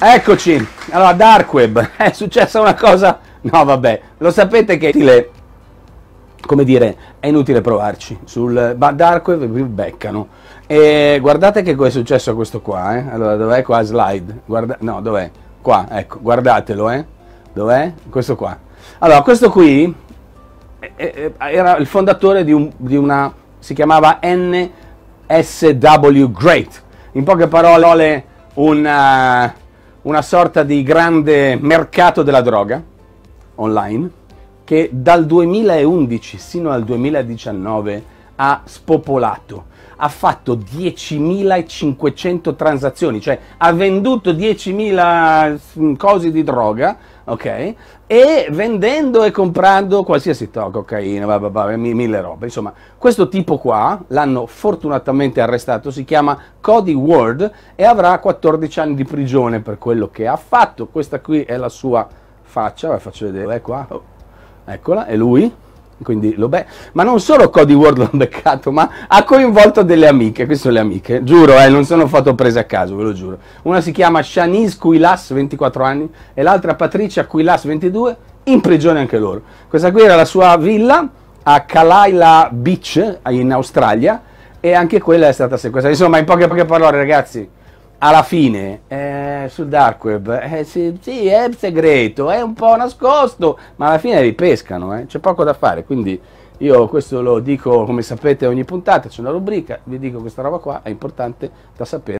Eccoci, allora Dark Web, è successa una cosa, no vabbè, lo sapete che è le, come dire, è inutile provarci, sul Dark Web vi beccano, e guardate che cosa è successo a questo qua, eh? allora dov'è qua slide, Guarda, no dov'è, qua, ecco, guardatelo, eh? dov'è, questo qua, allora questo qui eh, eh, era il fondatore di, un, di una, si chiamava NSW Great, in poche parole un... Uh, una sorta di grande mercato della droga online che dal 2011 sino al 2019 ha spopolato, ha fatto 10.500 transazioni, cioè ha venduto 10.000 mm, cose di droga, ok? E vendendo e comprando qualsiasi tocca, cocaina, vabbè, vabbè, mille robe, insomma, questo tipo qua l'hanno fortunatamente arrestato, si chiama Cody Ward e avrà 14 anni di prigione per quello che ha fatto, questa qui è la sua faccia, la faccio vedere, è ecco qua, oh, eccola, è lui, quindi lo be- ma non solo Cody Ward l'ha beccato, ma ha coinvolto delle amiche, queste sono le amiche, giuro, eh, non sono fatto prese a caso, ve lo giuro. Una si chiama Shanice Quilas, 24 anni, e l'altra Patricia Quilas, 22, in prigione anche loro. Questa qui era la sua villa a Kalaila Beach, in Australia, e anche quella è stata sequestrata. Insomma, in poche, poche parole, ragazzi, alla fine eh, sul dark web eh, sì, sì, è segreto, è un po' nascosto, ma alla fine ripescano, eh, c'è poco da fare, quindi io questo lo dico come sapete ogni puntata, c'è una rubrica, vi dico questa roba qua, è importante da sapere.